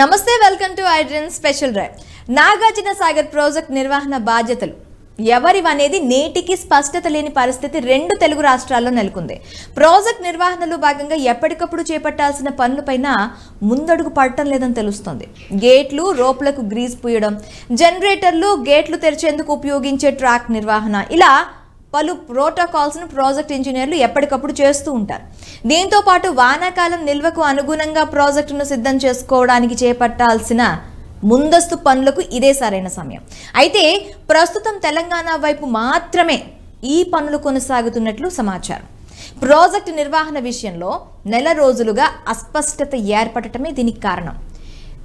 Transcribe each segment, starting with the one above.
నమస్తే welcome to ఐడ్రన్ special drive Nagarjuna Sagar project నిర్వహణ బాధ్యతలు ఎవరివనేది నేటికి స్పష్టత లేని పరిస్థితి రెండు తెలుగు రాష్ట్రాల్లో నెలకొంది ప్రాజెక్ట్ నిర్వహణలో భాగంగా ఎప్పటికప్పుడు చేపట్టాల్సిన పనులపైన ముందడుగు పడటం లేదని తెలుస్తోంది గేట్లు రోప్లకు గ్రీజ్ పూయడం జనరేటర్లు గేట్లు తెరిచేందుకు ఉపయోగించే ట్రాక్ నిర్వహణ ఇలా పలు ప్రోటోకాల్స్ను ప్రాజెక్ట్ ఇంజనీర్లు ఎప్పటికప్పుడు చేస్తూ ఉంటారు దీంతో పాటు వానాకాలం నిల్వకు అనుగుణంగా ప్రాజెక్టును సిద్ధం చేసుకోవడానికి చేపట్టాల్సిన ముందస్తు పనులకు ఇదే సరైన సమయం అయితే ప్రస్తుతం తెలంగాణ వైపు మాత్రమే ఈ పనులు కొనసాగుతున్నట్లు సమాచారం ప్రాజెక్టు నిర్వహణ విషయంలో నెల రోజులుగా అస్పష్టత ఏర్పడటమే దీనికి కారణం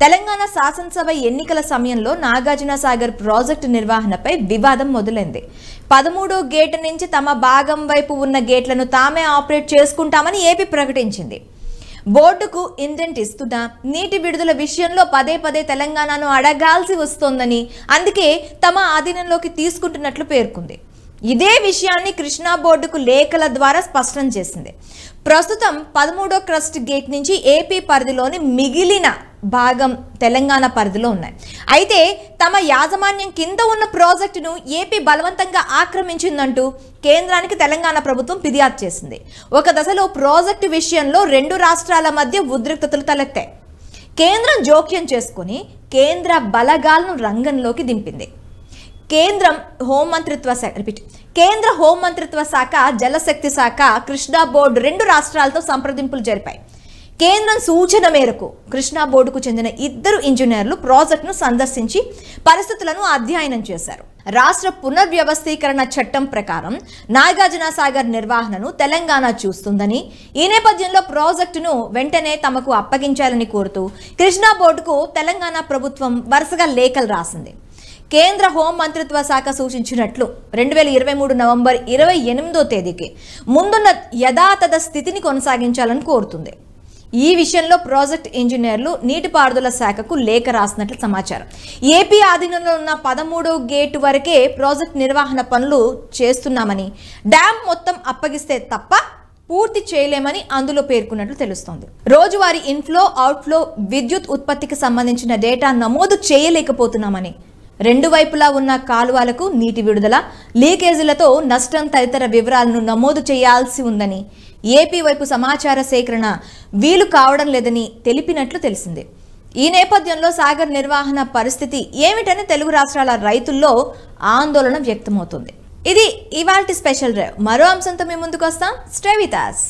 తెలంగాణ శాసనసభ ఎన్నికల సమయంలో నాగార్జున సాగర్ ప్రాజెక్టు నిర్వహణపై వివాదం మొదలైంది పదమూడో గేటు నుంచి తమ భాగం వైపు ఉన్న గేట్లను తామే ఆపరేట్ చేసుకుంటామని ఏపీ ప్రకటించింది బోర్డుకు ఇండెంట్ ఇస్తున్న నీటి విడుదల విషయంలో పదే పదే తెలంగాణను అడగాల్సి వస్తోందని అందుకే తమ ఆధీనంలోకి తీసుకుంటున్నట్లు పేర్కొంది ఇదే విషయాన్ని కృష్ణా బోర్డుకు లేఖల ద్వారా స్పష్టం చేసింది ప్రస్తుతం పదమూడో క్రస్ట్ గేట్ నుంచి ఏపీ పరిధిలోని మిగిలిన భాగం తెలంగాణ పరిధిలో ఉన్నాయి అయితే తమ యాజమాన్యం కింద ఉన్న ప్రాజెక్టును ఏపీ బలవంతంగా ఆక్రమించిందంటూ కేంద్రానికి తెలంగాణ ప్రభుత్వం ఫిర్యాదు చేసింది ఒక దశలో ప్రాజెక్టు విషయంలో రెండు రాష్ట్రాల మధ్య ఉద్రిక్తతలు తలెత్తాయి కేంద్రం జోక్యం చేసుకుని కేంద్ర బలగాలను రంగంలోకి దింపింది కేంద్రం హోంమంత్రిత్వ శాఖ రిపీట్ కేంద్ర హోంమంత్రిత్వ శాఖ జలశక్తి శాఖ కృష్ణా బోర్డు రెండు రాష్ట్రాలతో సంప్రదింపులు జరిపాయి కేంద్రం సూచన మేరకు కృష్ణా బోర్డుకు చెందిన ఇద్దరు ఇంజనీర్లు ప్రాజెక్టును సందర్శించి పరిస్థితులను అధ్యయనం చేశారు రాష్ట్ర పునర్వ్యవస్థీకరణ చట్టం ప్రకారం నాగార్జున సాగర్ నిర్వహణను తెలంగాణ చూస్తుందని ఈ నేపథ్యంలో ప్రాజెక్టును వెంటనే తమకు అప్పగించాలని కోరుతూ కృష్ణా బోర్డుకు తెలంగాణ ప్రభుత్వం వరుసగా లేఖలు రాసింది కేంద్ర హోం మంత్రిత్వ శాఖ సూచించినట్లు రెండు వేల ఇరవై మూడు నవంబర్ ఇరవై ఎనిమిదో తేదీకి ముందున్న యథాతథ స్థితిని కొనసాగించాలని కోరుతుంది ఈ విషయంలో ప్రాజెక్ట్ ఇంజనీర్లు నీటిపారుదల శాఖకు లేఖ రాసినట్లు సమాచారం ఏపీ ఆధీనంలో ఉన్న పదమూడో గేట్ వరకే ప్రాజెక్ట్ నిర్వహణ పనులు చేస్తున్నామని డ్యామ్ మొత్తం అప్పగిస్తే తప్ప పూర్తి చేయలేమని అందులో పేర్కొన్నట్లు తెలుస్తోంది రోజువారీ ఇన్ఫ్లో అవుట్ఫ్లో విద్యుత్ ఉత్పత్తికి సంబంధించిన డేటా నమోదు చేయలేకపోతున్నామని రెండు వైపులా ఉన్న కాలువలకు నీటి విడుదల లీకేజీలతో నష్టం తదితర వివరాలను నమోదు చేయాల్సి ఉందని ఏపీ వైపు సమాచార సేకరణ వీలు కావడం లేదని తెలిపినట్లు తెలిసింది ఈ నేపథ్యంలో సాగర్ నిర్వహణ పరిస్థితి ఏమిటని తెలుగు రాష్ట్రాల రైతుల్లో ఆందోళన వ్యక్తమవుతుంది ఇది ఇవాల్టి స్పెషల్ డ్రైవ్ మరో అంశంతో మేము ముందుకు వస్తాం స్ట్రేవితాస్